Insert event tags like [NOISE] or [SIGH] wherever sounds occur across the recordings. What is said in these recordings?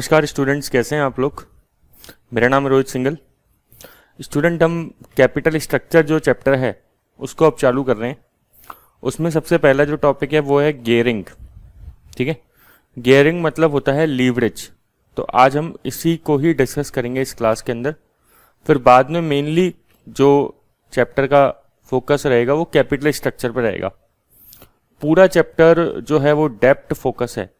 नमस्कार स्टूडेंट्स कैसे हैं आप लोग मेरा नाम रोहित सिंगल स्टूडेंट हम कैपिटल स्ट्रक्चर जो चैप्टर है उसको अब चालू कर रहे हैं उसमें सबसे पहला जो टॉपिक है वो है गेयरिंग ठीक है गेयरिंग मतलब होता है लीवरेज तो आज हम इसी को ही डिस्कस करेंगे इस क्लास के अंदर फिर बाद में मेनली जो चैप्टर का फोकस रहेगा वो कैपिटल स्ट्रक्चर पर रहेगा पूरा चैप्टर जो है वो डेप्ट फोकस है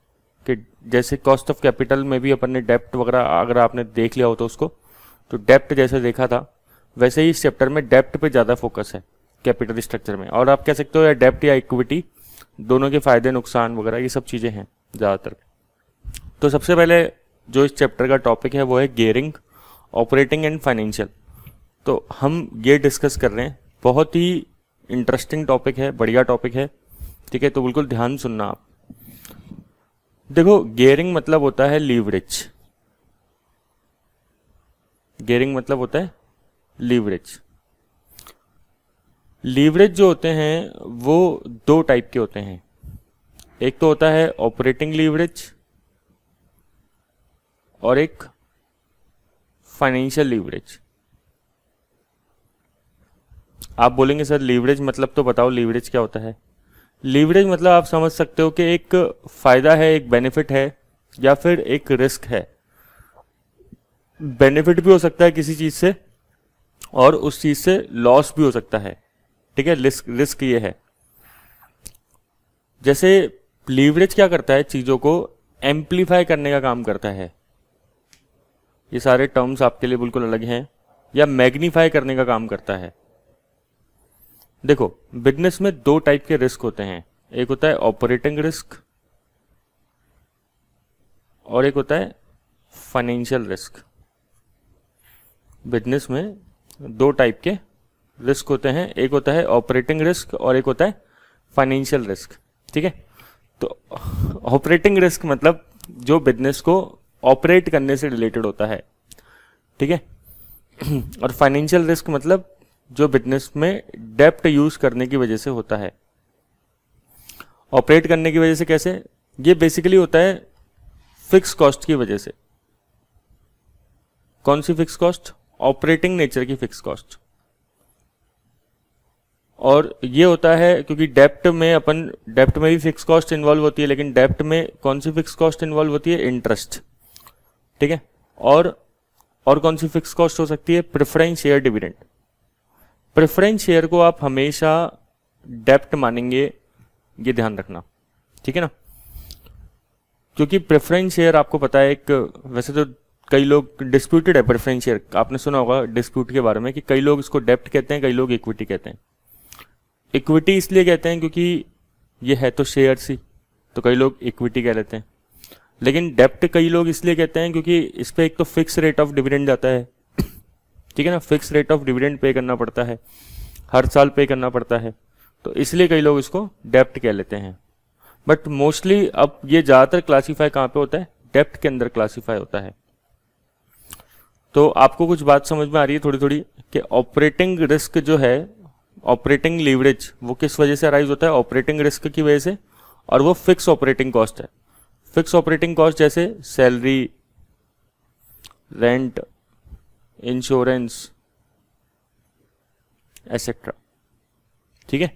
कि जैसे कॉस्ट ऑफ कैपिटल में भी अपन ने डेप्ट वगैरह अगर आपने देख लिया हो तो उसको तो डेप्ट जैसे देखा था वैसे ही इस चैप्टर में डेप्ट पे ज़्यादा फोकस है कैपिटल स्ट्रक्चर में और आप कह सकते हो या डेप्ट या इक्विटी दोनों के फ़ायदे नुकसान वगैरह ये सब चीज़ें हैं ज़्यादातर तो सबसे पहले जो इस चैप्टर का टॉपिक है वो है गेयरिंग ऑपरेटिंग एंड फाइनेंशियल तो हम ये डिस्कस कर रहे हैं बहुत ही इंटरेस्टिंग टॉपिक है बढ़िया टॉपिक है ठीक है तो बिल्कुल ध्यान सुनना आप देखो गेयरिंग मतलब होता है लीवरेज गेयरिंग मतलब होता है लीवरेज लीवरेज जो होते हैं वो दो टाइप के होते हैं एक तो होता है ऑपरेटिंग लीवरेज और एक फाइनेंशियल लीवरेज आप बोलेंगे सर लीवरेज मतलब तो बताओ लीवरेज क्या होता है लीवरेज मतलब आप समझ सकते हो कि एक फ़ायदा है एक बेनिफिट है या फिर एक रिस्क है बेनिफिट भी हो सकता है किसी चीज़ से और उस चीज़ से लॉस भी हो सकता है ठीक है रिस्क रिस्क ये है जैसे लीवरेज क्या करता है चीज़ों को एम्पलीफाई करने का काम करता है ये सारे टर्म्स आपके लिए बिल्कुल अलग हैं या मैग्नीफाई करने का काम करता है देखो बिजनेस में दो टाइप के रिस्क होते हैं एक होता है ऑपरेटिंग रिस्क और एक होता है फाइनेंशियल रिस्क बिजनेस में दो टाइप के रिस्क होते हैं एक होता है ऑपरेटिंग रिस्क और एक होता है फाइनेंशियल रिस्क ठीक है तो ऑपरेटिंग रिस्क मतलब जो बिजनेस को ऑपरेट करने से रिलेटेड होता है ठीक है और फाइनेंशियल रिस्क मतलब जो बिजनेस में डेप्ट यूज करने की वजह से होता है ऑपरेट करने की वजह से कैसे ये बेसिकली होता है फिक्स कॉस्ट की वजह से कौन सी फिक्स कॉस्ट ऑपरेटिंग नेचर की फिक्स कॉस्ट और ये होता है क्योंकि डेप्ट में अपन डेप्ट में भी फिक्स कॉस्ट इन्वॉल्व होती है लेकिन डेप्ट में कौन सी फिक्स कॉस्ट इन्वॉल्व होती है इंटरेस्ट ठीक है और और कौन सी फिक्स कॉस्ट हो सकती है preference share dividend preference share को आप हमेशा डेप्ट मानेंगे ये ध्यान रखना ठीक है ना क्योंकि प्रेफरेंस शेयर आपको पता है एक वैसे तो कई लोग डिस्प्यूटेड है प्रेफरेंस शेयर आपने सुना होगा डिस्प्यूट के बारे में कि कई लोग इसको डेप्ट कहते हैं कई लोग इक्विटी कहते हैं इक्विटी इसलिए कहते हैं क्योंकि ये है तो शेयर सी तो कई लोग इक्विटी कह लेते हैं लेकिन डेप्ट कई लोग इसलिए कहते हैं क्योंकि इस पर एक तो फिक्स रेट ऑफ डिविडेंड जाता है ठीक है ना fix rate of dividend pay करना पड़ता है हर साल पे करना पड़ता है तो इसलिए कई लोग इसको डेप्ट कह लेते हैं बट मोस्टली अब ये ज़्यादातर क्लासीफाई कहां पे होता है डेप्ट के अंदर क्लासीफाई होता है तो आपको कुछ बात समझ में आ रही है थोड़ी थोड़ी कि ऑपरेटिंग रिस्क जो है ऑपरेटिंग लीवरेज वो किस वजह से अराइज होता है ऑपरेटिंग रिस्क की वजह से और वो फिक्स ऑपरेटिंग कॉस्ट है फिक्स ऑपरेटिंग कॉस्ट जैसे सैलरी रेंट इंश्योरेंस एसेट्रा ठीक है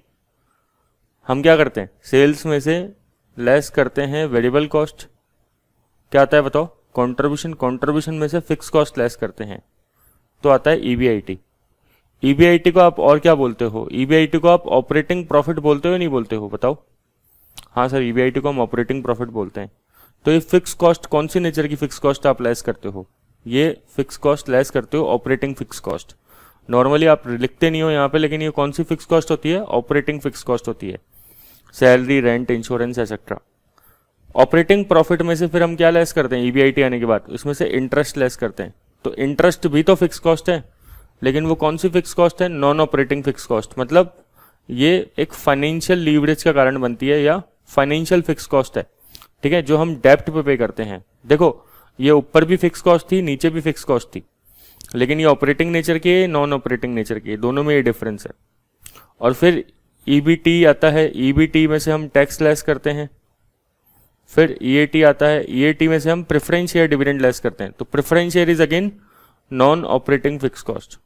हम क्या करते हैं सेल्स में से लेस करते हैं वेरिएबल कॉस्ट क्या आता है बताओ कंट्रीब्यूशन कंट्रीब्यूशन में से फिक्स कॉस्ट लेस करते हैं तो आता है ईबीआईटी e ईबीआईटी e को आप और क्या बोलते हो ईबीआईटी e को आप ऑपरेटिंग प्रॉफिट बोलते हो या नहीं बोलते हो बताओ हाँ सर ईबीआईटी को हम ऑपरेटिंग प्रॉफिट बोलते हैं तो ये फिक्स कॉस्ट कौन सी नेचर की फिक्स कॉस्ट आप लेस करते हो ये फिक्स कॉस्ट लेस करते हो ऑपरेटिंग फिक्स कॉस्ट नॉर्मली आप लिखते नहीं हो यहाँ पे लेकिन ये कौन सी फिक्स कॉस्ट होती है ऑपरेटिंग फिक्स कॉस्ट होती है salary rent insurance et cetera operating profit में से फिर हम क्या लेस करते हैं ई e आने के बाद उसमें से इंटरेस्ट लेस करते हैं तो इंटरेस्ट भी तो फिक्स कॉस्ट है लेकिन वो कौन सी फिक्स कॉस्ट है नॉन ऑपरेटिंग फिक्स कॉस्ट मतलब ये एक फाइनेंशियल लीवरेज का कारण बनती है या फाइनेंशियल फिक्स कॉस्ट है ठीक है जो हम डेप्ट पे पे करते हैं देखो ये ऊपर भी फिक्स कॉस्ट थी नीचे भी फिक्स कॉस्ट थी लेकिन ये ऑपरेटिंग नेचर की है नॉन ऑपरेटिंग नेचर की दोनों में ये डिफरेंस है और फिर ई e आता है ई e में से हम टैक्स लेस करते हैं फिर ई e आता है ई में से हम प्रेफरेंस शेयर डिविडेंड लेस करते हैं तो preference share is again non operating fix cost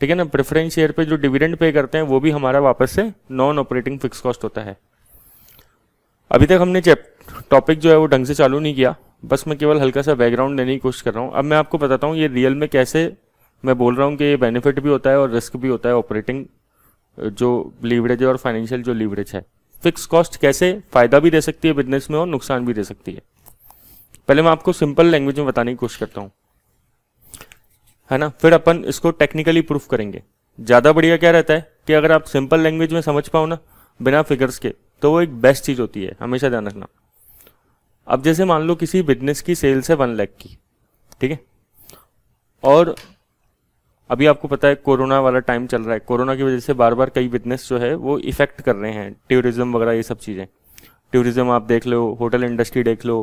ठीक है ना प्रेफरेंस शेयर पे जो डिविडेंड पे करते हैं वो भी हमारा वापस से नॉन ऑपरेटिंग फिक्स कॉस्ट होता है अभी तक हमने टॉपिक जो है वो ढंग से चालू नहीं किया बस मैं केवल हल्का सा बैकग्राउंड देने की कोशिश कर रहा हूँ अब मैं आपको बताता हूँ ये रियल में कैसे मैं बोल रहा हूँ कि ये बेनिफिट भी होता है और रिस्क भी होता है ऑपरेटिंग जो लीवरेज है और फाइनेंशियल जो लीवरेज है फिक्स कॉस्ट कैसे फ़ायदा भी दे सकती है बिजनेस में और नुकसान भी दे सकती है पहले मैं आपको सिंपल लैंग्वेज में बताने की कोशिश करता हूँ है ना फिर अपन इसको टेक्निकली प्रूफ करेंगे ज़्यादा बढ़िया क्या रहता है कि अगर आप सिंपल लैंग्वेज में समझ पाओ ना बिना फिगर्स के तो वो एक बेस्ट चीज़ होती है हमेशा ध्यान रखना अब जैसे मान लो किसी बिजनेस की सेल्स है वन लैख की ठीक है और अभी आपको पता है कोरोना वाला टाइम चल रहा है कोरोना की वजह से बार बार कई बिजनेस जो है वो इफेक्ट कर रहे हैं टूरिज़्म वगैरह ये सब चीज़ें टूरिज़्म आप देख लो होटल इंडस्ट्री देख लो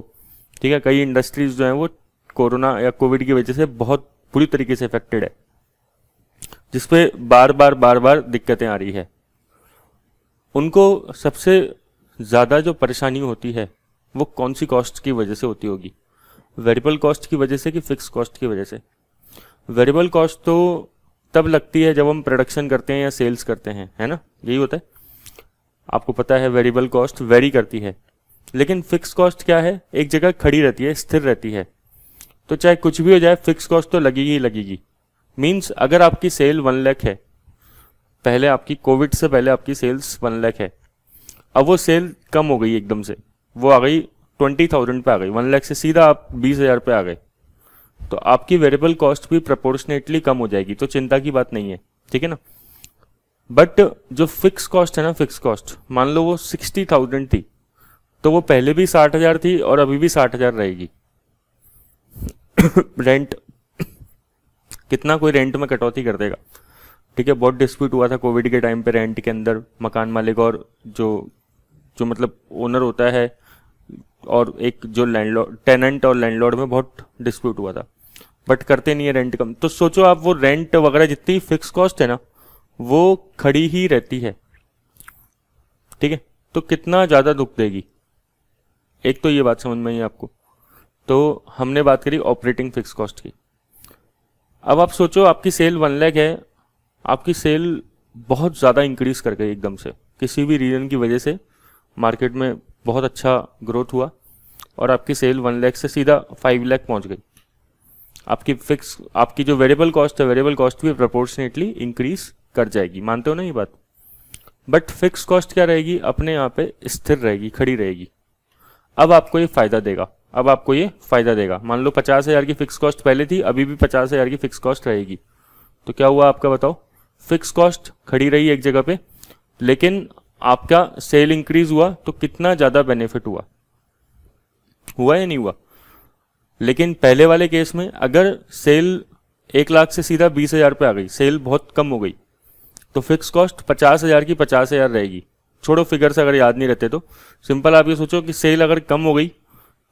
ठीक है कई इंडस्ट्रीज जो हैं वो कोरोना या कोविड की वजह से बहुत बुरी तरीके से इफेक्टेड है जिसपे बार बार बार बार दिक्कतें आ रही है उनको सबसे ज़्यादा जो परेशानी होती है वो कौन सी कॉस्ट की वजह से होती होगी वेरिएबल कॉस्ट की वजह से कि फिक्स कॉस्ट की वजह से वेरिएबल कॉस्ट तो तब लगती है जब हम प्रोडक्शन करते हैं या सेल्स करते हैं है ना यही होता है आपको पता है वेरिएबल कॉस्ट वेरी करती है लेकिन फिक्स कॉस्ट क्या है एक जगह खड़ी रहती है स्थिर रहती है तो चाहे कुछ भी हो जाए फिक्स कॉस्ट तो लगेगी ही लगेगी मीन्स अगर आपकी सेल वन लैख है पहले आपकी कोविड से पहले आपकी सेल्स वन लैख है अब वो सेल कम हो गई एकदम से वो आ गई ट्वेंटी थाउजेंड पे आ गई वन लाख से सीधा आप बीस हज़ार पे आ गए तो आपकी वेरिएबल कॉस्ट भी प्रपोर्शनेटली कम हो जाएगी तो चिंता की बात नहीं है ठीक है ना बट जो फिक्स कॉस्ट है ना फिक्स कॉस्ट मान लो वो सिक्सटी थाउजेंड थी तो वो पहले भी साठ हज़ार थी और अभी भी साठ हज़ार रहेगी रेंट [COUGHS] कितना कोई रेंट में कटौती कर देगा ठीक है बहुत डिस्प्यूट हुआ था कोविड के टाइम पे रेंट के अंदर मकान मालिक और जो जो मतलब ओनर होता है और एक जो लैंडलॉर्ड टेनेंट और लैंडलॉर्ड में बहुत डिस्प्यूट हुआ था बट करते नहीं है रेंट कम तो सोचो आप वो रेंट वगैरह जितनी फिक्स कॉस्ट है ना वो खड़ी ही रहती है ठीक है तो कितना ज़्यादा दुख देगी एक तो ये बात समझ में आई आपको तो हमने बात करी ऑपरेटिंग फिक्स कॉस्ट की अब आप सोचो आपकी सेल वन लैख है आपकी सेल बहुत ज़्यादा इंक्रीज कर गई एकदम से किसी भी रीज़न की वजह से मार्केट में बहुत अच्छा ग्रोथ हुआ और आपकी सेल वन लैख से सीधा फाइव लैख पहुंच गई आपकी फिक्स आपकी जो वेरिएबल कॉस्ट है वेरिएबल कॉस्ट भी प्रपोर्शनेटली इंक्रीज कर जाएगी मानते हो ना ये बात बट फिक्स कॉस्ट क्या रहेगी अपने यहाँ पे स्थिर रहेगी खड़ी रहेगी अब आपको ये फायदा देगा अब आपको ये फायदा देगा मान लो पचास हज़ार की फिक्स कॉस्ट पहले थी अभी भी पचास हज़ार की फिक्स कॉस्ट रहेगी तो क्या हुआ आपका बताओ फिक्स कॉस्ट खड़ी रही एक जगह पे लेकिन आपका सेल इंक्रीज हुआ तो कितना ज्यादा बेनिफिट हुआ हुआ या नहीं हुआ लेकिन पहले वाले केस में अगर सेल एक लाख से सीधा बीस हजार पे आ गई सेल बहुत कम हो गई तो फिक्स कॉस्ट पचास हजार की पचास हजार रहेगी छोड़ो फिगर्स अगर याद नहीं रहते तो सिंपल आप ये सोचो कि सेल अगर कम हो गई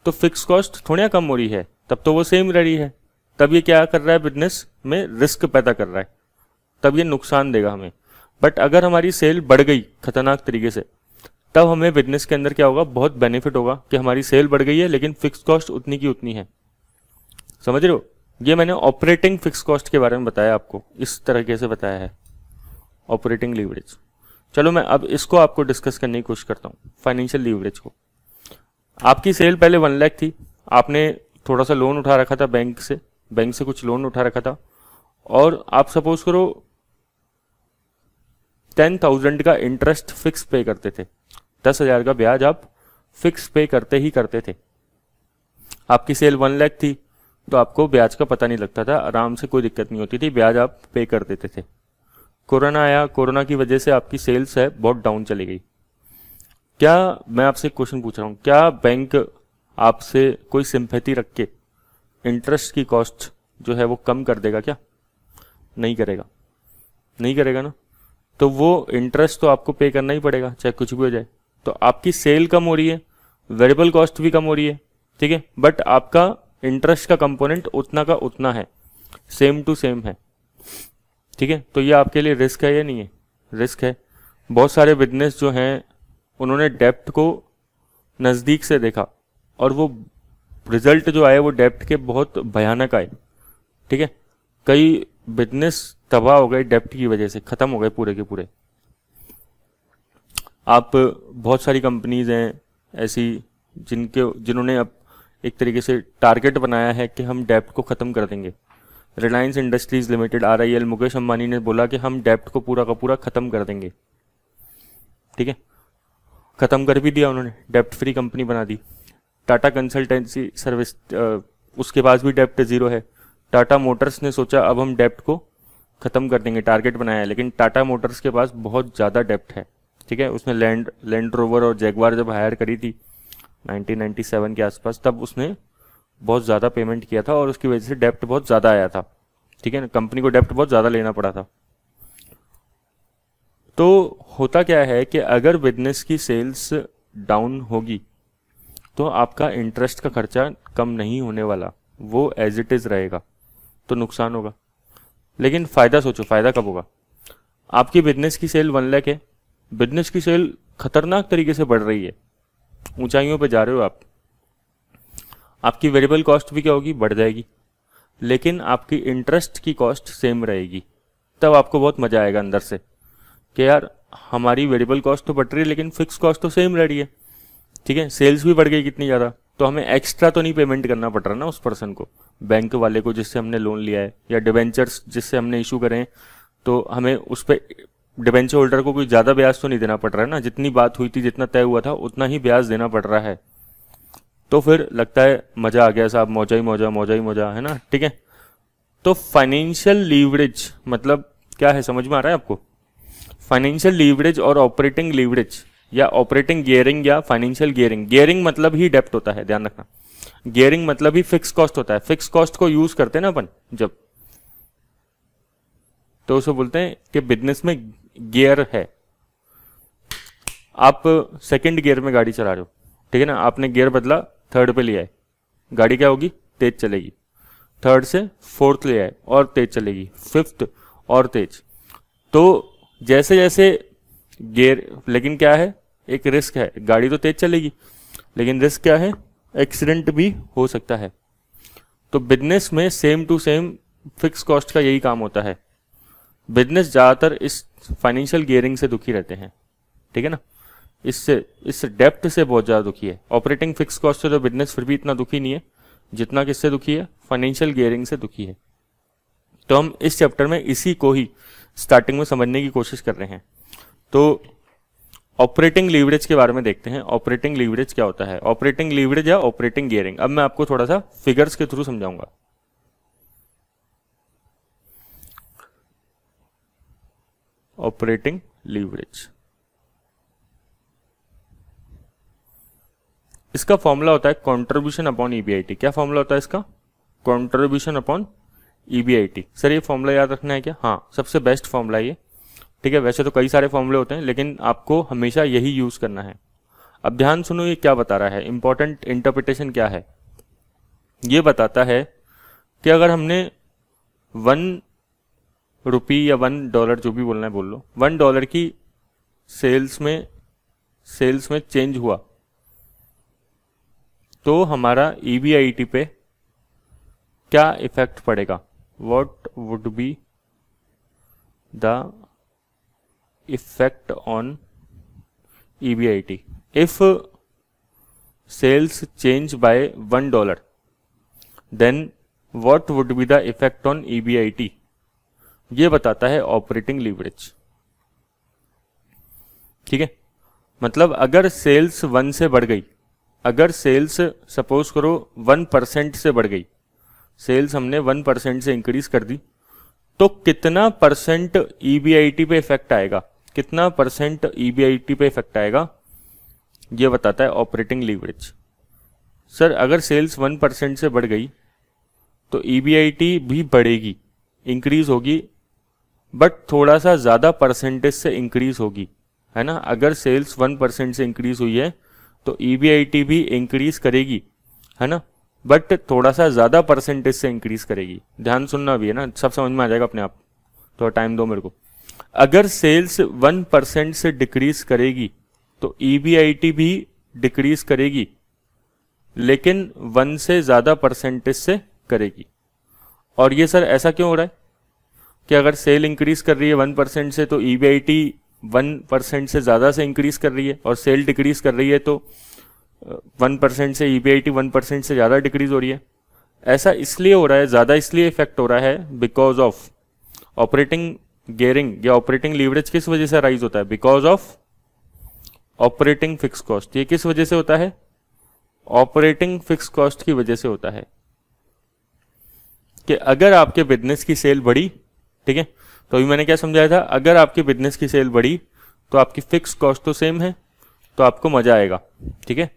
तो फिक्स कॉस्ट थोड़ी कम हो रही है तब तो वो सेम रह रही है तब ये क्या कर रहा है बिजनेस में रिस्क पैदा कर रहा है तब ये नुकसान देगा हमें बट अगर हमारी सेल बढ़ गई खतरनाक तरीके से तब हमें बिजनेस के अंदर क्या होगा बहुत बेनिफिट होगा कि हमारी सेल बढ़ गई है लेकिन फिक्स कॉस्ट उतनी की उतनी है समझ रहे हो ये मैंने ऑपरेटिंग फिक्स कॉस्ट के बारे में बताया आपको इस तरीके से बताया है ऑपरेटिंग लीवरेज चलो मैं अब इसको आपको डिस्कस करने की कोशिश करता हूँ फाइनेंशियल लीवरेज को आपकी सेल पहले वन लैख थी आपने थोड़ा सा लोन उठा रखा था बैंक से बैंक से कुछ लोन उठा रखा था और आप सपोज करो टेन थाउजेंड का इंटरेस्ट फिक्स पे करते थे दस हजार का ब्याज आप फिक्स पे करते ही करते थे आपकी सेल वन लैख थी तो आपको ब्याज का पता नहीं लगता था आराम से कोई दिक्कत नहीं होती थी ब्याज आप पे कर देते थे कोरोना आया कोरोना की वजह से आपकी सेल्स है बहुत डाउन चली गई क्या मैं आपसे क्वेश्चन पूछ रहा हूँ क्या बैंक आपसे कोई सिंपैथी रख के इंटरेस्ट की कॉस्ट जो है वो कम कर देगा क्या नहीं करेगा नहीं करेगा ना तो वो इंटरेस्ट तो आपको पे करना ही पड़ेगा चाहे कुछ भी हो जाए तो आपकी सेल कम हो रही है वेरिएबल कॉस्ट भी कम हो रही है ठीक है बट आपका इंटरेस्ट का कंपोनेंट उतना का उतना है सेम टू सेम है ठीक है तो ये आपके लिए रिस्क है या नहीं है रिस्क है बहुत सारे बिजनेस जो हैं उन्होंने डेप्ट को नज़दीक से देखा और वो रिजल्ट जो आए वो डेप्ट के बहुत भयानक आए ठीक है कई बिजनेस तबाह हो गए डेप्ट की वजह से ख़त्म हो गए पूरे के पूरे आप बहुत सारी कंपनीज़ हैं ऐसी जिनके जिन्होंने अब एक तरीके से टारगेट बनाया है कि हम डेप्ट को ख़त्म कर देंगे Reliance Industries Limited R I L Mukesh Ambani ने बोला कि हम डेप्ट को पूरा का पूरा ख़त्म कर देंगे ठीक है ख़त्म कर भी दिया उन्होंने डेप्ट फ्री कंपनी बना दी टाटा कंसल्टेंसी सर्विस उसके पास भी डेप्ट ज़ीरो है टाटा मोटर्स ने सोचा अब हम डेप्ट को ख़त्म कर देंगे टारगेट बनाया है लेकिन टाटा मोटर्स के पास बहुत ज़्यादा डेप्थ है ठीक है उसने लैंड लैंड रोवर और जैगवार जब हायर करी थी 1997 के आसपास तब उसने बहुत ज़्यादा पेमेंट किया था और उसकी वजह से डेप्ट बहुत ज़्यादा आया था ठीक है ना कंपनी को डेप्ट बहुत ज़्यादा लेना पड़ा था तो होता क्या है कि अगर बिजनेस की सेल्स डाउन होगी तो आपका इंटरेस्ट का खर्चा कम नहीं होने वाला वो एज इट इज़ रहेगा तो नुकसान होगा लेकिन फ़ायदा सोचो फ़ायदा कब होगा आपकी बिजनेस की सेल वन लैख है बिजनेस की सेल खतरनाक तरीके से बढ़ रही है ऊंचाइयों पर जा रहे हो आप आपकी वेरिएबल कॉस्ट भी क्या होगी बढ़ जाएगी लेकिन आपकी इंटरेस्ट की कॉस्ट सेम रहेगी तब आपको बहुत मज़ा आएगा अंदर से कि यार हमारी वेरिएबल कॉस्ट तो बढ़ रही है लेकिन फिक्स कॉस्ट तो सेम रह रही है ठीक है सेल्स भी बढ़ गई कितनी ज़्यादा तो हमें एक्स्ट्रा तो नहीं पेमेंट करना पड़ रहा ना उस पर्सन को बैंक वाले को जिससे हमने लोन लिया है या डिबेंचर्स जिससे हमने इशू करें तो हमें उस पर डिबेंचर होल्डर को कोई ज़्यादा ब्याज तो नहीं देना पड़ रहा है ना जितनी बात हुई थी जितना तय हुआ था उतना ही ब्याज देना पड़ रहा है तो फिर लगता है मज़ा आ गया साहब मौजा ही मौजा मौजा ही मौजा है ना ठीक है तो फाइनेंशियल लीवरेज मतलब क्या है समझ में आ रहा है आपको फाइनेंशियल लीवरेज और ऑपरेटिंग लीवरेज या ऑपरेटिंग गियरिंग या फाइनेंशियल गियरिंग गियरिंग मतलब ही डेप्ट होता है ध्यान रखना गियरिंग मतलब ही फिक्स कॉस्ट होता है फिक्स कॉस्ट को यूज करते हैं ना अपन जब तो उसे बोलते हैं कि बिजनेस में गियर है आप सेकंड गियर में गाड़ी चला रहे हो ठीक है ना आपने गियर बदला थर्ड पे लिया है गाड़ी क्या होगी तेज चलेगी थर्ड से फोर्थ ले आए और तेज चलेगी फिफ्थ और तेज तो जैसे जैसे गियर लेकिन क्या है एक रिस्क है गाड़ी तो तेज चलेगी लेकिन रिस्क क्या है एक्सीडेंट भी हो सकता है तो बिजनेस में same to same fix cost का यही काम होता है बिजनेस ज़्यादातर इस फाइनेंशियल गियरिंग से दुखी रहते हैं ठीक है ना इससे इस डेप्थ से बहुत ज़्यादा दुखी है ऑपरेटिंग फिक्स कॉस्ट से तो बिजनेस फिर भी इतना दुखी नहीं है जितना किससे दुखी है फाइनेंशियल गियरिंग से दुखी है तो हम इस चैप्टर में इसी को ही स्टार्टिंग में समझने की कोशिश कर रहे हैं तो ऑपरेटिंग लीवरेज के बारे में देखते हैं ऑपरेटिंग लीवरेज क्या होता है ऑपरेटिंग लीवरेज या ऑपरेटिंग गियरिंग अब मैं आपको थोड़ा सा फिगर्स के थ्रू समझाऊंगा ऑपरेटिंग लीवरेज इसका फॉर्मूला होता है कॉन्ट्रीब्यूशन अपॉन ईबीआईटी क्या फॉर्मूला होता है इसका कॉन्ट्रीब्यूशन अपॉन ईबीआईटी सर ये फॉर्मूला याद रखना है क्या हाँ सबसे बेस्ट फॉर्मूला ये ठीक है वैसे तो कई सारे फॉर्मूले होते हैं लेकिन आपको हमेशा यही यूज़ करना है अब ध्यान सुनो ये क्या बता रहा है इंपॉर्टेंट इंटरप्रिटेशन क्या है ये बताता है कि अगर हमने वन रुपी या वन डॉलर जो भी बोलना है बोल लो वन डॉलर की सेल्स में सेल्स में चेंज हुआ तो हमारा ई e पे क्या इफेक्ट पड़ेगा what would be the effect on EBIT. If sales change by one dollar, then what would be the effect on EBIT? ये बताता है ऑपरेटिंग लीवरेज ठीक है मतलब अगर सेल्स वन से बढ़ गई अगर सेल्स सपोज करो वन परसेंट से बढ़ गई सेल्स हमने वन परसेंट से इंक्रीज कर दी तो कितना परसेंट ईबीआईटी e पे इफेक्ट आएगा कितना परसेंट ई e पे इफेक्ट आएगा ये बताता है ऑपरेटिंग लीवरेज सर अगर सेल्स वन परसेंट से बढ़ गई तो ई e भी बढ़ेगी इंक्रीज होगी बट थोड़ा सा ज़्यादा परसेंटेज से इंक्रीज होगी है ना अगर सेल्स वन परसेंट से इंक्रीज हुई है तो ई e भी इंक्रीज करेगी है ना बट थोड़ा सा ज़्यादा परसेंटेज से इंक्रीज करेगी ध्यान सुनना भी है ना सब समझ में आ जाएगा अपने आप थोड़ा टाइम दो मेरे को अगर सेल्स वन परसेंट से डिक्रीज करेगी तो ईबीआईटी e भी डिक्रीज करेगी लेकिन वन से ज़्यादा परसेंटेज से करेगी और ये सर ऐसा क्यों हो रहा है कि अगर सेल इंक्रीज कर रही है वन परसेंट से तो E B I T one percent से ज़्यादा से इंक्रीज कर रही है और सेल डिक्रीज कर रही है तो वन परसेंट से E B I T one percent से ज़्यादा डिक्रीज हो रही है ऐसा इसलिए हो रहा है ज़्यादा इसलिए इफेक्ट हो रहा है बिकॉज ऑफ ऑपरेटिंग गेयरिंग या ऑपरेटिंग लीवरेज किस वजह से राइज होता है because of operating fix cost ये किस वजह से होता है ऑपरेटिंग फिक्स कॉस्ट की वजह से होता है कि अगर आपके बिजनेस की सेल बढ़ी ठीक है तो अभी मैंने क्या समझाया था अगर आपके बिजनेस की सेल बढ़ी तो आपकी फिक्स कॉस्ट तो सेम है तो आपको मजा आएगा ठीक है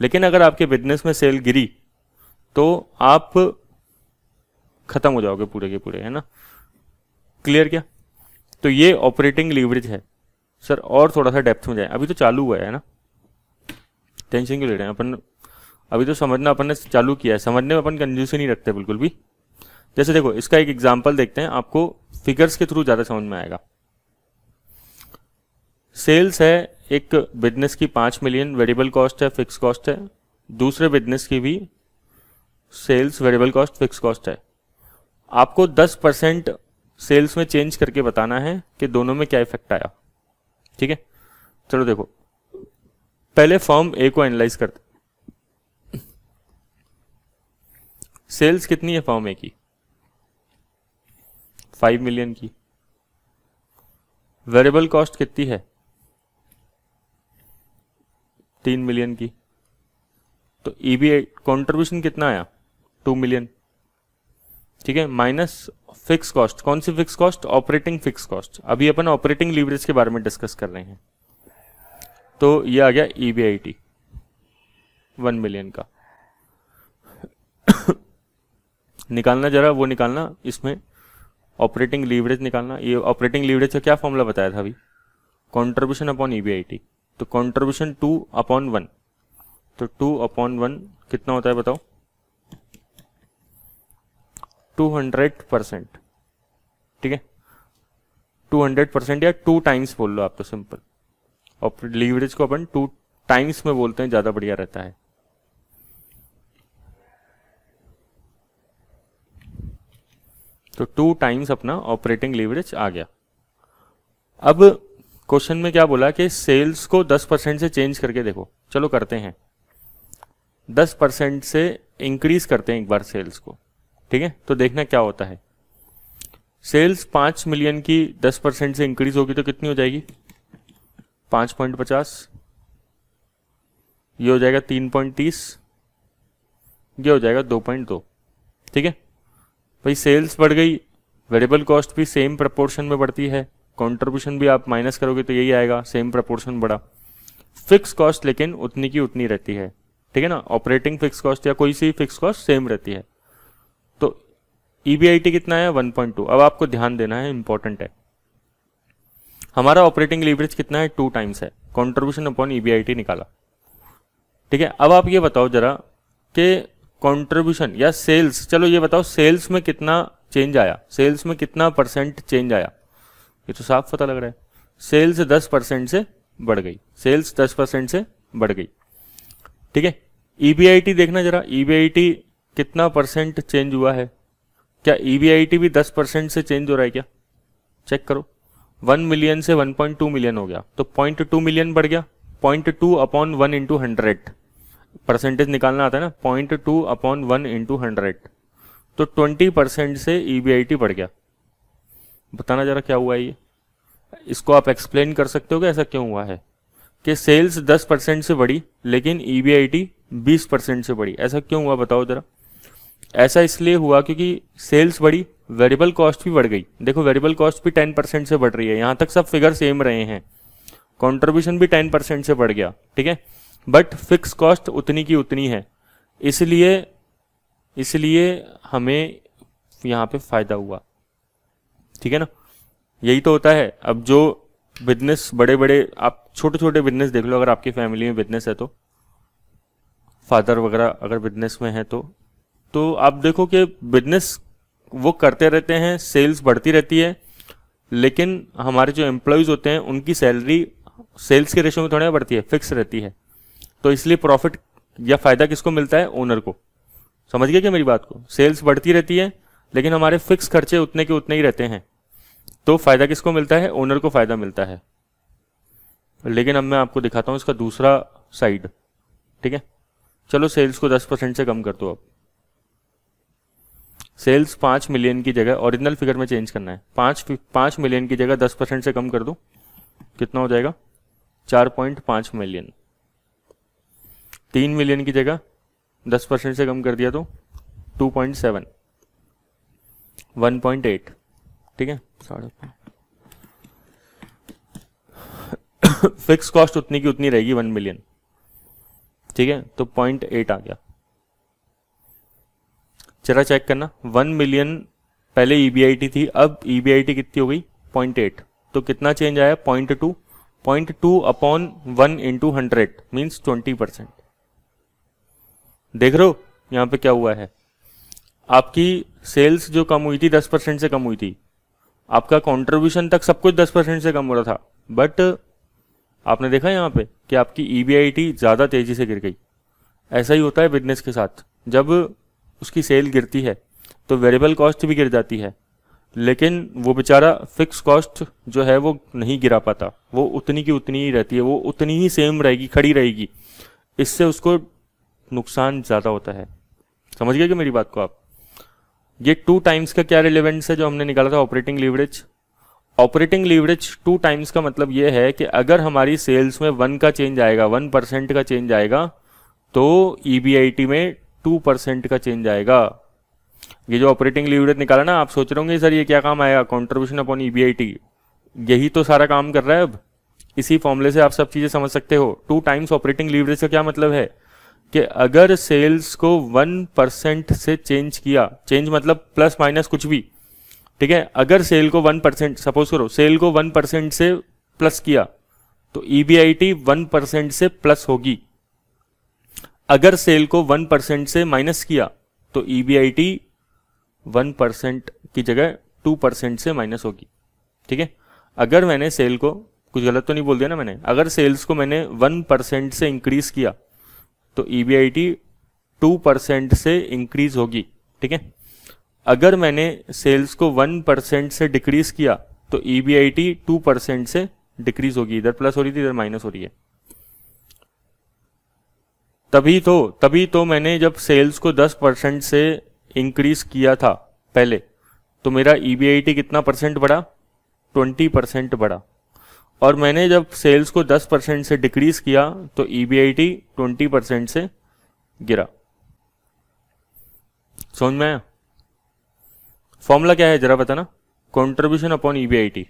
लेकिन अगर आपके बिजनेस में सेल गिरी तो आप खत्म हो जाओगे पूरे के पूरे है ना क्लियर क्या तो ये ऑपरेटिंग लीवरेज है सर और थोड़ा सा डेप्थ में जाए अभी तो चालू हुआ है ना टेंशन क्यों ले रहे हैं अपन अभी तो समझना अपन ने चालू किया है समझने में अपन कंजूसी नहीं रखते बिल्कुल भी जैसे देखो इसका एक एग्जाम्पल देखते हैं आपको फिगर्स के थ्रू ज़्यादा समझ में आएगा सेल्स है एक बिजनेस की पांच मिलियन वेरिएबल कॉस्ट है फिक्स कॉस्ट है दूसरे बिजनेस की भी sales variable cost fix cost है आपको दस परसेंट सेल्स में चेंज करके बताना है कि दोनों में क्या इफेक्ट आया ठीक है चलो देखो पहले फॉर्म ए को एनालाइज करते सेल्स कितनी है फॉर्म ए की फाइव मिलियन की वेरिएबल कॉस्ट कितनी है तीन मिलियन की तो ई बी कॉन्ट्रीब्यूशन कितना आया टू मिलियन ठीक है माइनस फिक्स कॉस्ट कौन सी fix cost operating fix cost अभी अपन ऑपरेटिंग लीवरेज के बारे में डिस्कस कर रहे हैं तो ये आ गया ईबीआईटी e वन मिलियन का निकालना जरा वो निकालना इसमें ऑपरेटिंग लीवरेज निकालना ये ऑपरेटिंग लीवरेज का क्या फॉर्मूला बताया था अभी कॉन्ट्रीब्यूशन अपॉन ईबीआईटी तो कॉन्ट्रीब्यूशन टू अपॉन वन तो टू अपॉन वन कितना होता है बताओ टू हंड्रेड परसेंट ठीक है टू हंड्रेड परसेंट या टू टाइम्स बोल लो आप तो सिंपल और लीवरेज को अपन टू टाइम्स में बोलते हैं ज़्यादा बढ़िया रहता है तो टू टाइम्स अपना ऑपरेटिंग लीवरेज आ गया अब क्वेश्चन में क्या बोला कि सेल्स को 10 परसेंट से चेंज करके देखो चलो करते हैं 10 परसेंट से इंक्रीज करते हैं एक बार सेल्स को ठीक है तो देखना क्या होता है सेल्स पांच मिलियन की दस परसेंट से इंक्रीज होगी तो कितनी हो जाएगी पांच पॉइंट पचास ये हो जाएगा तीन पॉइंट तीस ये हो जाएगा दो पॉइंट दो ठीक है भाई सेल्स बढ़ गई वेरिएबल कॉस्ट भी सेम प्रपोर्शन में बढ़ती है कॉन्ट्रीब्यूशन भी आप माइनस करोगे तो यही आएगा सेम प्रपोर्शन बढ़ा फिक्स कॉस्ट लेकिन उतनी की उतनी रहती है ठीक है ना ऑपरेटिंग फिक्स कॉस्ट या कोई सी फिक्स कॉस्ट सेम रहती है ईबीआईटी e कितना है 1.2 अब आपको ध्यान देना है इंपॉर्टेंट है हमारा ऑपरेटिंग लीवरेज कितना है टू टाइम्स है कॉन्ट्रीब्यूशन अपॉन ईबीआईटी निकाला ठीक है अब आप ये बताओ जरा कि कॉन्ट्रीब्यूशन या सेल्स चलो ये बताओ सेल्स में कितना चेंज आया सेल्स में कितना परसेंट चेंज आया ये तो साफ पता लग रहा है सेल्स दस परसेंट से बढ़ गई सेल्स दस परसेंट से बढ़ गई ठीक है ईबीआईटी e देखना जरा ईबीआईटी e कितना परसेंट चेंज हुआ है क्या ईवीआईटी e भी दस परसेंट से चेंज हो रहा है क्या चेक करो वन मिलियन से वन पॉइंट टू मिलियन हो गया तो पॉइंट टू मिलियन बढ़ गया point two upon one into hundred percentage निकालना आता है ना point two upon one into hundred तो ट्वेंटी परसेंट से ईवीआईटी e बढ़ गया बताना जरा क्या हुआ ये इसको आप एक्सप्लेन कर सकते हो कि ऐसा क्यों हुआ है कि सेल्स 10 परसेंट से बढ़ी लेकिन ई e 20 परसेंट से बढ़ी ऐसा क्यों हुआ बताओ जरा ऐसा इसलिए हुआ क्योंकि सेल्स बढ़ी वेरिएबल कॉस्ट भी बढ़ गई देखो वेरिएबल कॉस्ट भी टेन परसेंट से बढ़ रही है यहाँ तक सब फिगर सेम रहे हैं कॉन्ट्रीब्यूशन भी टेन परसेंट से बढ़ गया ठीक है बट फिक्स कॉस्ट उतनी की उतनी है इसलिए इसलिए हमें यहाँ पे फायदा हुआ ठीक है ना यही तो होता है अब जो बिजनेस बड़े बड़े आप छोटे छोटे बिजनेस देख लो अगर आपकी फैमिली में बिजनेस है तो फादर वगैरह अगर बिजनेस में है तो तो आप देखो कि बिजनेस वो करते रहते हैं सेल्स बढ़ती रहती है लेकिन हमारे जो एम्प्लॉयज़ होते हैं उनकी सैलरी सेल्स के रेशो में ना बढ़ती है फिक्स रहती है तो इसलिए प्रॉफिट या फ़ायदा किसको मिलता है ओनर को समझ गए क्या मेरी बात को सेल्स बढ़ती रहती है लेकिन हमारे फिक्स खर्चे उतने के उतने ही रहते हैं तो फ़ायदा किसको मिलता है ओनर को फ़ायदा मिलता है लेकिन अब मैं आपको दिखाता हूँ इसका दूसरा साइड ठीक है चलो सेल्स को दस परसेंट से कम कर दो आप सेल्स पांच मिलियन की जगह ओरिजिनल फिगर में चेंज करना है पांच पांच मिलियन की जगह दस परसेंट से कम कर दू कितना हो जाएगा चार पॉइंट पांच मिलियन तीन मिलियन की जगह दस परसेंट से कम कर दिया तो two point seven one point eight ठीक है साढ़े फिक्स कॉस्ट [COUGHS] उतनी की उतनी रहेगी वन मिलियन ठीक है तो पॉइंट एट आ गया जरा चेक करना वन मिलियन पहले ई e थी अब ई e कितनी हो गई पॉइंट एट तो कितना चेंज आया point two point two upon one into hundred means twenty percent देख रहे हो यहां पे क्या हुआ है आपकी सेल्स जो कम हुई थी दस परसेंट से कम हुई थी आपका कंट्रीब्यूशन तक सब कुछ दस परसेंट से कम हो रहा था बट आपने देखा यहाँ पे कि आपकी ई e ज़्यादा तेज़ी से गिर गई ऐसा ही होता है बिजनेस के साथ जब उसकी सेल गिरती है तो वेरिएबल कॉस्ट भी गिर जाती है लेकिन वो बेचारा फिक्स कॉस्ट जो है वो नहीं गिरा पाता वो उतनी की उतनी ही रहती है वो उतनी ही सेम रहेगी खड़ी रहेगी इससे उसको नुकसान ज़्यादा होता है समझ गए कि मेरी बात को आप ये टू टाइम्स का क्या रिलेवेंस है जो हमने निकाला था operating leverage operating leverage two times का मतलब ये है कि अगर हमारी सेल्स में वन का चेंज आएगा वन परसेंट का चेंज आएगा तो ई e में टू परसेंट का चेंज आएगा ये जो ऑपरेटिंग लीवरेज निकाला ना आप सोच रहे होंगे सर ये क्या काम आएगा कॉन्ट्रीब्यूशन अपॉन ई यही तो सारा काम कर रहा है अब इसी फॉर्मूले से आप सब चीज़ें समझ सकते हो टू टाइम्स ऑपरेटिंग लिवरेज का क्या मतलब है कि अगर सेल्स को वन परसेंट से चेंज किया चेंज मतलब प्लस माइनस कुछ भी ठीक है अगर सेल को वन परसेंट सपोज करो सेल को वन परसेंट से प्लस किया तो E B I T one percent से प्लस होगी अगर सेल को वन परसेंट से माइनस किया तो ईबीआईटी e वन परसेंट की जगह टू परसेंट से माइनस होगी ठीक है अगर मैंने सेल को कुछ गलत तो नहीं बोल दिया ना मैंने अगर सेल्स को मैंने वन परसेंट से इंक्रीज किया तो E B I T two percent से इंक्रीज होगी ठीक है अगर मैंने सेल्स को वन परसेंट से डिक्रीज किया तो E B I T two percent से डिक्रीज होगी इधर प्लस हो रही थी इधर माइनस हो रही है तभी तो तभी तो मैंने जब सेल्स को 10 परसेंट से इंक्रीज किया था पहले तो मेरा ई e कितना परसेंट बढ़ा 20 परसेंट बढ़ा और मैंने जब सेल्स को 10 परसेंट से डिक्रीज किया तो ई 20 परसेंट से गिरा समझ में आया फॉर्मूला क्या है जरा बताना contribution upon E B I T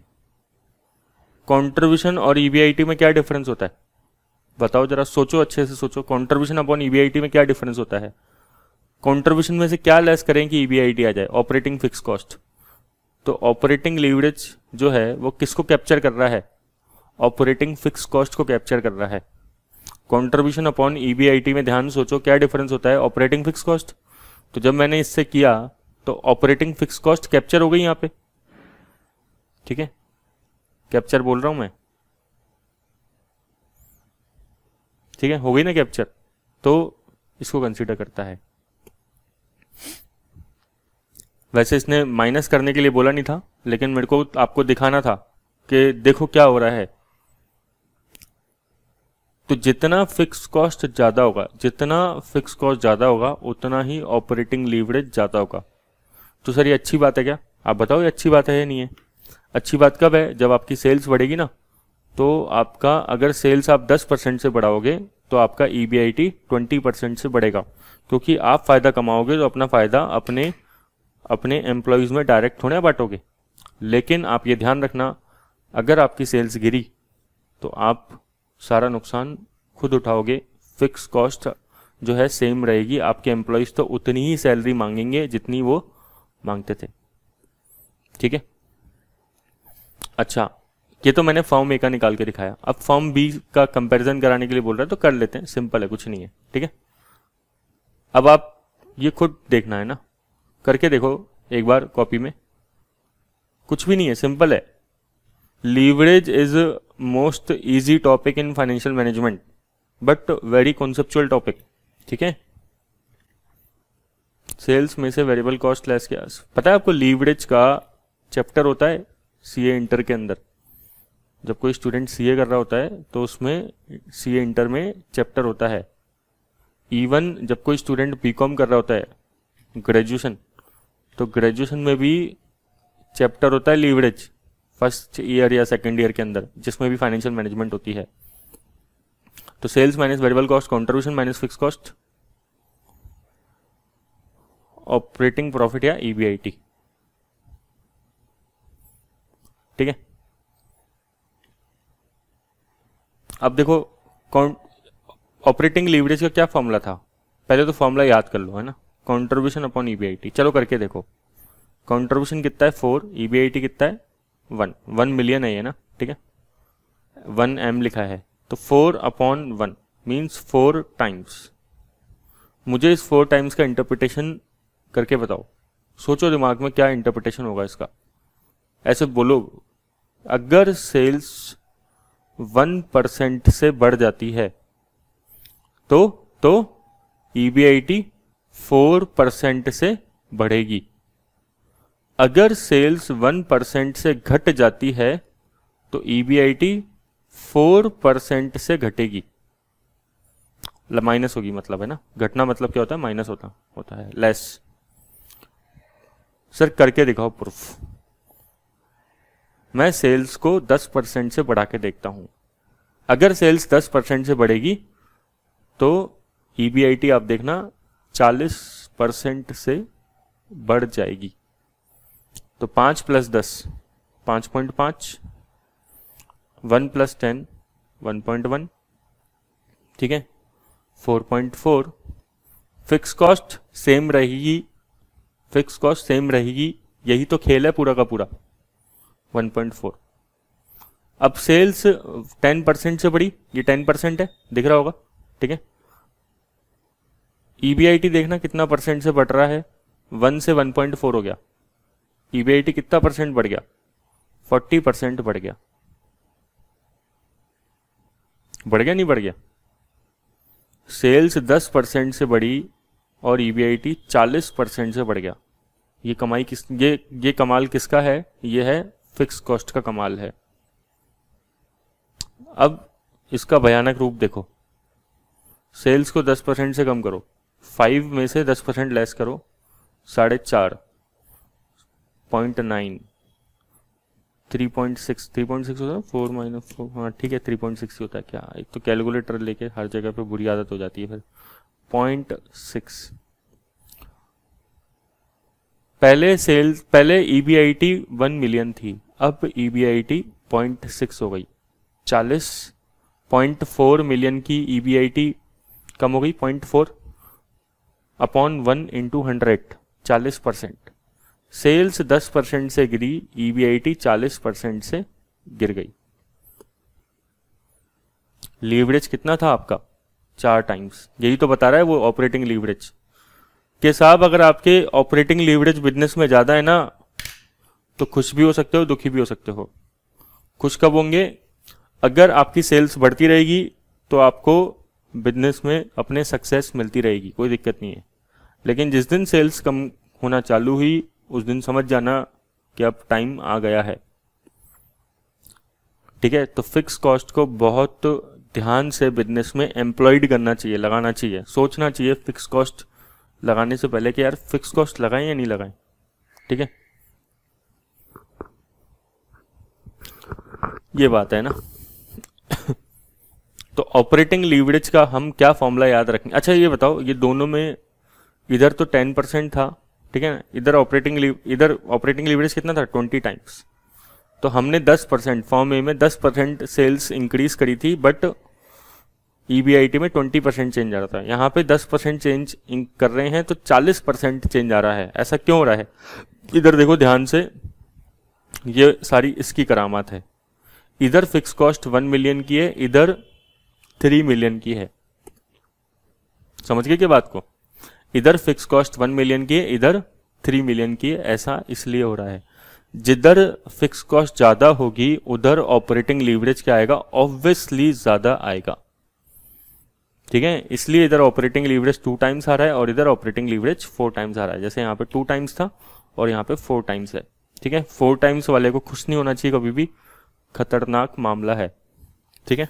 contribution और ई e में क्या डिफरेंस होता है बताओ जरा सोचो अच्छे से सोचो कॉन्ट्रीब्यूशन अपॉन ई में क्या डिफरेंस होता है कॉन्ट्रीब्यूशन में से क्या लेस करें कि ई e आ जाए ऑपरेटिंग फिक्स कॉस्ट तो ऑपरेटिंग लीवरेज जो है वो किसको कैप्चर कर रहा है ऑपरेटिंग फिक्स कॉस्ट को कैप्चर कर रहा है कॉन्ट्रीब्यूशन अपॉन ई में ध्यान सोचो क्या डिफरेंस होता है ऑपरेटिंग फिक्स कॉस्ट तो जब मैंने इससे किया तो ऑपरेटिंग फिक्स कॉस्ट कैप्चर हो गई यहाँ पे ठीक है कैप्चर बोल रहा हूँ मैं ठीक है हो गई ना कैप्चर तो इसको कंसीडर करता है वैसे इसने माइनस करने के लिए बोला नहीं था लेकिन मेरे को आपको दिखाना था कि देखो क्या हो रहा है तो जितना फिक्स कॉस्ट ज़्यादा होगा जितना फिक्स कॉस्ट ज़्यादा होगा उतना ही ऑपरेटिंग लीवरेज ज़्यादा होगा तो सर ये अच्छी बात है क्या आप बताओ ये अच्छी बात है या नहीं है अच्छी बात कब है जब आपकी सेल्स बढ़ेगी ना तो आपका अगर सेल्स आप 10 परसेंट से बढ़ाओगे तो आपका E B I T twenty percent से बढ़ेगा क्योंकि आप फ़ायदा कमाओगे तो अपना फ़ायदा अपने अपने एम्प्लॉयज़ में डायरेक्ट थोड़ा बांटोगे लेकिन आप ये ध्यान रखना अगर आपकी सेल्स गिरी तो आप सारा नुकसान खुद उठाओगे फिक्स कॉस्ट जो है सेम रहेगी आपके एम्प्लॉयज़ तो उतनी ही सैलरी मांगेंगे जितनी वो मांगते थे ठीक है अच्छा ये तो मैंने फॉर्म ए का निकाल के दिखाया अब फॉर्म बी का कंपैरिजन कराने के लिए बोल रहा है तो कर लेते हैं सिंपल है कुछ नहीं है ठीक है अब आप ये खुद देखना है ना करके देखो एक बार कॉपी में कुछ भी नहीं है सिंपल है leverage is most easy topic in financial management but very conceptual topic ठीक है सेल्स में से वेरिएबल कॉस्ट लेस किया पता है आपको लीवरेज का चैप्टर होता है सीए इंटर के अंदर जब कोई स्टूडेंट सीए कर रहा होता है तो उसमें सीए इंटर में चैप्टर होता है इवन जब कोई स्टूडेंट बीकॉम कर रहा होता है ग्रेजुएशन तो ग्रेजुएशन में भी चैप्टर होता है लीवरेज फर्स्ट ईयर या सेकेंड ईयर के अंदर जिसमें भी फाइनेंशियल मैनेजमेंट होती है तो sales minus variable cost contribution minus fix cost operating profit या ईबीआईटी e ठीक है अब देखो कौन ऑपरेटिंग लीवरेज का क्या फॉर्मूला था पहले तो फॉर्मूला याद कर लो है ना कॉन्ट्रीब्यूशन अपॉन ई चलो करके देखो कॉन्ट्रीब्यूशन कितना है फोर ई e कितना है वन वन मिलियन है ये ना ठीक है वन एम लिखा है तो four upon one means four times मुझे इस फोर टाइम्स का इंटरप्रिटेशन करके बताओ सोचो दिमाग में क्या इंटरप्रिटेशन होगा इसका ऐसे बोलो अगर सेल्स वन परसेंट से बढ़ जाती है तो तो ईबीआईटी e फोर परसेंट से बढ़ेगी अगर सेल्स वन परसेंट से घट जाती है तो ईबीआईटी e फोर परसेंट से घटेगी माइनस होगी मतलब है ना घटना मतलब क्या होता है माइनस होता होता है लेस सर करके दिखाओ प्रूफ मैं सेल्स को 10 परसेंट से बढ़ा के देखता हूँ अगर सेल्स 10 परसेंट से बढ़ेगी तो ई e आप देखना 40 परसेंट से बढ़ जाएगी तो 5 प्लस दस पाँच पॉइंट पाँच one plus ten one point one ठीक है four point four fix cost same रहेगी फिक्स कॉस्ट सेम रहेगी यही तो खेल है पूरा का पूरा 1.4 अब सेल्स 10 परसेंट से बढ़ी ये 10 परसेंट है दिख रहा होगा ठीक है ईबीआईटी e देखना कितना परसेंट से बढ़ रहा है 1 से 1.4 हो गया ईबीआईटी e कितना परसेंट बढ़ गया 40 परसेंट बढ़ गया बढ़ गया नहीं बढ़ गया सेल्स 10 परसेंट से बढ़ी और ईबीआईटी e 40 परसेंट से बढ़ गया ये कमाई किस ये ये कमाल किसका है ये है फिक्स कॉस्ट का कमाल है अब इसका भयानक रूप देखो सेल्स को 10 परसेंट से कम करो फाइव में से 10 परसेंट लेस करो साढ़े चार point nine three point six three point six होता है फोर माइनस फोर हाँ ठीक है थ्री पॉइंट सिक्स ही होता है क्या एक तो कैलकुलेटर लेके हर जगह पे बुरी आदत हो जाती है फिर पॉइंट सिक्स पहले सेल्स पहले E B I T one million थी अब E B I T point six हो गई चालीस पॉइंट फोर मिलियन की ई बी आई टी कम हो गई point four upon one into hundred चालीस परसेंट सेल्स दस परसेंट से गिरी ई बी आई टी चालीस परसेंट से गिर गई लीवरेज कितना था आपका चार टाइम्स यही तो बता रहा है वो ऑपरेटिंग लीवरेज के साहब अगर आपके ऑपरेटिंग लीवरेज बिजनेस में ज़्यादा है ना तो खुश भी हो सकते हो दुखी भी हो सकते हो खुश कब होंगे अगर आपकी सेल्स बढ़ती रहेगी तो आपको बिजनेस में अपने सक्सेस मिलती रहेगी कोई दिक्कत नहीं है लेकिन जिस दिन सेल्स कम होना चालू हुई उस दिन समझ जाना कि अब टाइम आ गया है ठीक है तो फिक्स कॉस्ट को बहुत ध्यान से बिजनेस में एम्प्लॉयड करना चाहिए लगाना चाहिए सोचना चाहिए फिक्स कॉस्ट लगाने से पहले कि यार फिक्स कॉस्ट लगाएं या नहीं लगाएं ठीक है ये बात है ना [COUGHS] तो ऑपरेटिंग लीवरेज का हम क्या फॉर्मूला याद रखें अच्छा ये बताओ ये दोनों में इधर तो टेन परसेंट था ठीक है ना इधर ऑपरेटिंग इधर ऑपरेटिंग लीवरेज कितना था ट्वेंटी टाइम्स तो हमने दस परसेंट फॉर्म ए में दस परसेंट सेल्स इंक्रीज करी थी बट ई e में ट्वेंटी परसेंट चेंज आ रहा था यहाँ पे दस परसेंट चेंज कर रहे हैं तो चालीस परसेंट चेंज आ रहा है ऐसा क्यों हो रहा है इधर देखो ध्यान से ये सारी इसकी करामात है इधर फिक्स कॉस्ट वन मिलियन की है इधर थ्री मिलियन की है समझ गए क्या बात को इधर फिक्स कॉस्ट वन मिलियन की है इधर थ्री मिलियन की है ऐसा इसलिए हो रहा है जिधर फिक्स कॉस्ट ज्यादा होगी उधर ऑपरेटिंग लीवरेज क्या आएगा ऑब्वियसली ज्यादा आएगा ठीक है इसलिए इधर ऑपरेटिंग लीवरेज टू टाइम्स आ रहा है और इधर ऑपरेटिंग लीवरेज फोर टाइम्स आ रहा है जैसे यहां पे टू टाइम्स था और यहां पे फोर टाइम्स है ठीक है फोर टाइम्स वाले को खुश नहीं होना चाहिए कभी भी खतरनाक मामला है ठीक है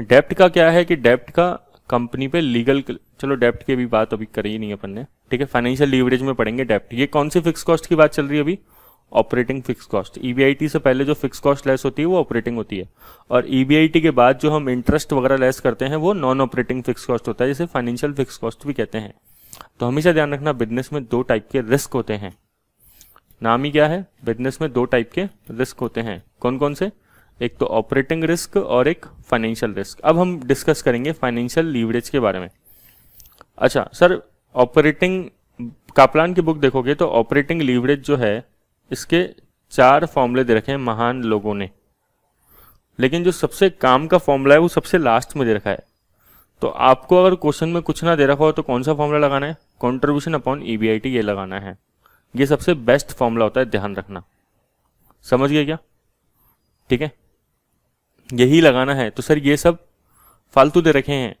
डेप्ट का क्या है कि डेप्ट का कंपनी पे लीगल चलो डेप्ट की भी बात अभी करी नहीं अपन ने ठीक है फाइनेंशियल लीवरेज में पढ़ेंगे डेप्ट ये कौन सी फिक्स कॉस्ट की बात चल रही है अभी operating fix cost EBIT e से पहले जो फिक्स कॉस्ट लेस होती है वो ऑपरेटिंग होती है और ईबीआईटी e के बाद जो हम इंटरेस्ट वगैरह लेस करते हैं वो नॉन ऑपरेटिंग फिक्स कॉस्ट होता है जिसे फाइनेंशियल फिक्स कॉस्ट भी कहते हैं तो हमेशा ध्यान रखना बिजनेस में दो टाइप के रिस्क होते हैं नाम ही क्या है बिजनेस में दो टाइप के रिस्क होते हैं कौन कौन से एक तो ऑपरेटिंग रिस्क और एक फाइनेंशियल रिस्क अब हम डिस्कस करेंगे फाइनेंशियल लीवरेज के बारे में अच्छा सर ऑपरेटिंग कापलान की बुक देखोगे तो ऑपरेटिंग लीवरेज जो है इसके चार फॉर्मूले दे रखे हैं महान लोगों ने लेकिन जो सबसे काम का फॉर्मूला है वो सबसे लास्ट में दे रखा है तो आपको अगर क्वेश्चन में कुछ ना दे रखा हो तो कौन सा फॉर्मूला लगाना है कॉन्ट्रीब्यूशन अपॉन ई ये लगाना है ये सबसे बेस्ट फॉर्मूला होता है ध्यान रखना समझ गए क्या ठीक है यही लगाना है तो सर ये सब फालतू दे रखे हैं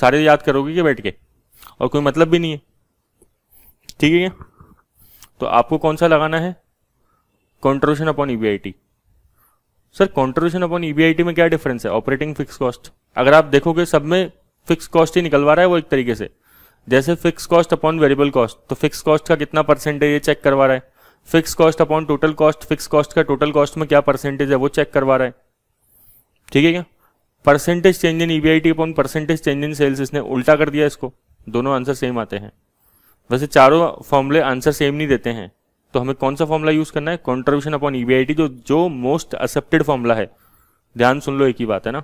सारे याद करोगे क्या बैठ के और कोई मतलब भी नहीं है ठीक है क्या तो आपको कौन सा लगाना है contribution upon EBIT sir contribution upon EBIT में क्या डिफरेंस है ऑपरेटिंग फिक्स कॉस्ट अगर आप देखोगे सब में फिक्स कॉस्ट ही निकलवा रहा है वो एक तरीके से जैसे fix cost upon variable cost तो फिक्स कॉस्ट का कितना परसेंटेज ये चेक करवा रहा है fix cost upon total cost fix cost का टोटल कॉस्ट में क्या परसेंटेज है वो चेक करवा रहा है ठीक है क्या percentage change in EBIT upon percentage change in sales इसने उल्टा कर दिया इसको दोनों आंसर सेम आते हैं वैसे चारों फॉर्मूले आंसर सेम नहीं देते हैं तो हमें कौन सा फॉर्मूला यूज करना है कॉन्ट्रीब्यूशन अपॉन ईबीआईटी जो जो मोस्ट एक्सेप्टेड फॉर्मूला है ध्यान सुन लो एक ही बात है ना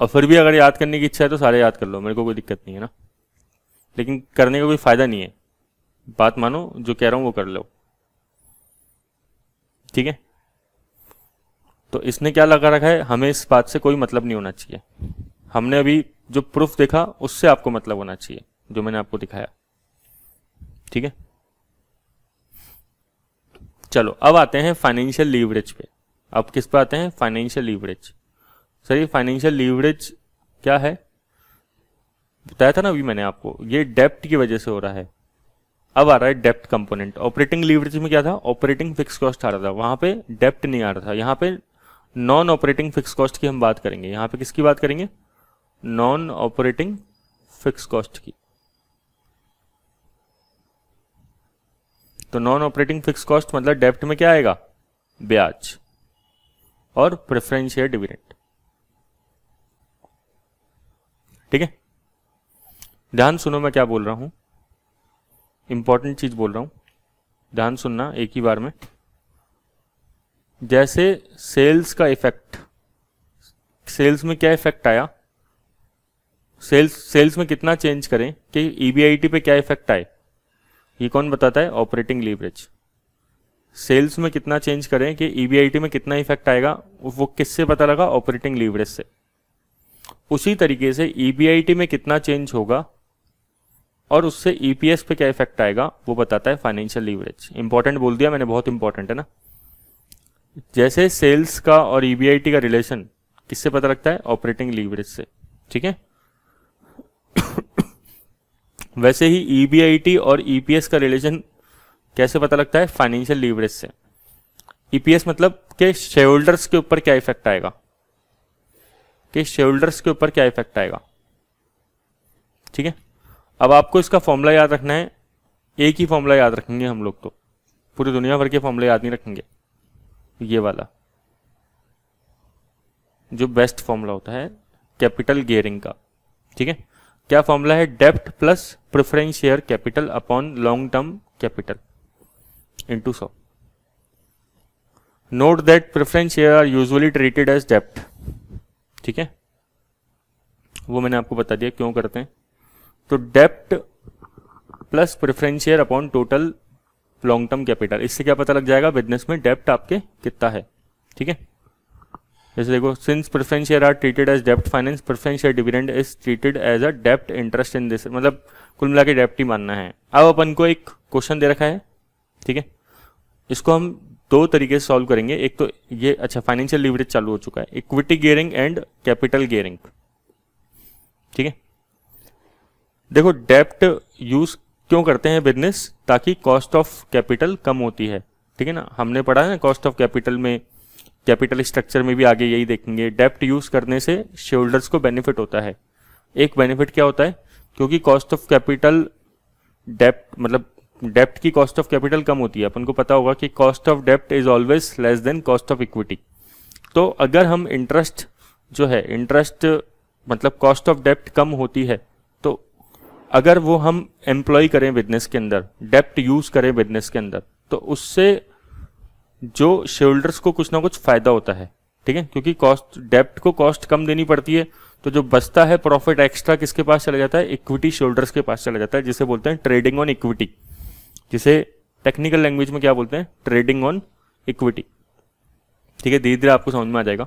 और फिर भी अगर याद करने की इच्छा है तो सारे याद कर लो मेरे को कोई दिक्कत नहीं है ना लेकिन करने का कोई फ़ायदा नहीं है बात मानो जो कह रहा हूं वो कर लो ठीक है तो इसने क्या लगा रखा है हमें इस बात से कोई मतलब नहीं होना चाहिए हमने अभी जो प्रूफ देखा उससे आपको मतलब होना चाहिए जो मैंने आपको दिखाया ठीक है चलो अब आते हैं फाइनेंशियल लीवरेज पे अब किस पे आते हैं फाइनेंशियल लीवरेज सर ये फाइनेंशियल लीवरेज क्या है बताया था ना अभी मैंने आपको ये डेप्ट की वजह से हो रहा है अब आ रहा है डेप्ट कंपोनेंट ऑपरेटिंग लीवरेज में क्या था ऑपरेटिंग फिक्स कॉस्ट आ रहा था वहां पे डेप्ट नहीं आ रहा था यहां पे नॉन ऑपरेटिंग फिक्स कॉस्ट की हम बात करेंगे यहां पे किसकी बात करेंगे नॉन ऑपरेटिंग फिक्स कॉस्ट की तो नॉन ऑपरेटिंग फिक्स कॉस्ट मतलब डेप्ट में क्या आएगा ब्याज और प्रेफरेंस शेयर ठीक है ध्यान सुनो मैं क्या बोल रहा हूं इंपॉर्टेंट चीज बोल रहा हूं ध्यान सुनना एक ही बार में जैसे सेल्स का इफेक्ट सेल्स में क्या इफेक्ट आया सेल्स सेल्स में कितना चेंज करें कि ईबीआईटी e पे क्या इफेक्ट आए ये कौन बताता है ऑपरेटिंग लीवरेज सेल्स में कितना चेंज करें कि ईबीआईटी e में कितना इफेक्ट आएगा वो किससे पता लगा ऑपरेटिंग लीवरेज से उसी तरीके से ईबीआईटी e में कितना चेंज होगा और उससे ईपीएस e पे क्या इफेक्ट आएगा वो बताता है फाइनेंशियल लीवरेज इंपॉर्टेंट बोल दिया मैंने बहुत इंपॉर्टेंट है ना जैसे सेल्स का और ईबीआईटी e का रिलेशन किससे पता लगता है ऑपरेटिंग लीवरेज से ठीक है [COUGHS] वैसे ही ईबीआईटी और ईपीएस का रिलेशन कैसे पता लगता है फाइनेंशियल लीवरेज से ईपीएस मतलब के शेयर होल्डर्स के ऊपर क्या इफेक्ट आएगा कि शोल्डर्स के ऊपर क्या इफेक्ट आएगा ठीक है अब आपको इसका फॉर्मूला याद रखना है एक ही फॉर्मूला याद रखेंगे हम लोग तो पूरी दुनिया भर के फॉर्मूले याद नहीं रखेंगे ये वाला जो बेस्ट फॉर्मूला होता है कैपिटल गेयरिंग का ठीक है क्या फॉर्मूला है डेप्ट plus preference share capital upon long term capital into सौ note that preference share are usually treated as डेप्ट ठीक है वो मैंने आपको बता दिया क्यों करते हैं तो डेप्ट plus preference share upon total long term capital इससे क्या पता लग जाएगा बिजनेस में डेप्ट आपके कितना है ठीक है जैसे देखो since preference share are treated as dept finance preference share dividend is treated as a dept interest in this मतलब कुल मिला के डेप्ट ही मानना है अब अपन को एक क्वेश्चन दे रखा है ठीक है इसको हम दो तरीके से सॉल्व करेंगे एक तो ये अच्छा फाइनेंशियल लिवरेज चालू हो चुका है equity gearing and capital gearing ठीक है देखो डेप्ट यूज क्यों करते हैं बिजनेस ताकि कॉस्ट ऑफ कैपिटल कम होती है ठीक है ना हमने पढ़ा है कॉस्ट ऑफ कैपिटल में कैपिटल स्ट्रक्चर में भी आगे यही देखेंगे डेप्ट यूज करने से शेयरहोल्डर्स को बेनिफिट होता है एक बेनिफिट क्या होता है क्योंकि कॉस्ट ऑफ कैपिटल डेप्ट मतलब डेप्ट की कॉस्ट ऑफ कैपिटल कम होती है अपन को पता होगा कि कॉस्ट ऑफ डेप्ट is always less than cost of equity तो अगर हम इंटरेस्ट जो है इंटरेस्ट मतलब कॉस्ट ऑफ डेप्ट कम होती है तो अगर वो हम एम्प्लॉय करें बिजनेस के अंदर डेप्ट यूज करें बिजनेस के अंदर तो उससे जो शोल्डर्स को कुछ ना कुछ फायदा होता है ठीक है क्योंकि कॉस्ट डेप्ट को कॉस्ट कम देनी पड़ती है तो जो बचता है प्रॉफिट एक्स्ट्रा किसके पास चला जाता है इक्विटी शोल्डर्स के पास चला जाता है जिसे बोलते हैं ट्रेडिंग ऑन इक्विटी जिसे टेक्निकल लैंग्वेज में क्या बोलते हैं ट्रेडिंग ऑन इक्विटी ठीक है धीरे धीरे आपको समझ में आ जाएगा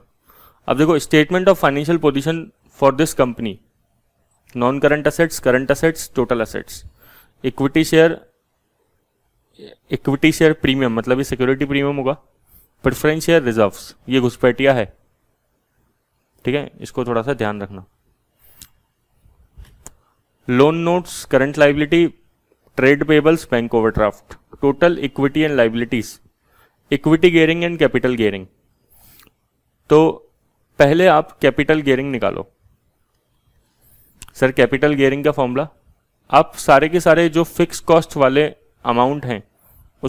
अब देखो statement of financial position for this company non current assets current assets total assets equity share equity share premium मतलब ये सिक्योरिटी प्रीमियम होगा प्रेफरेंस शेयर रिजर्व ये घुसपैठिया है ठीक है इसको थोड़ा सा ध्यान रखना loan notes current liability trade payables bank overdraft total equity and liabilities equity gearing and capital gearing तो पहले आप कैपिटल गेयरिंग निकालो सर कैपिटल गेयरिंग का फॉर्मूला आप सारे के सारे जो फिक्स कॉस्ट वाले अमाउंट हैं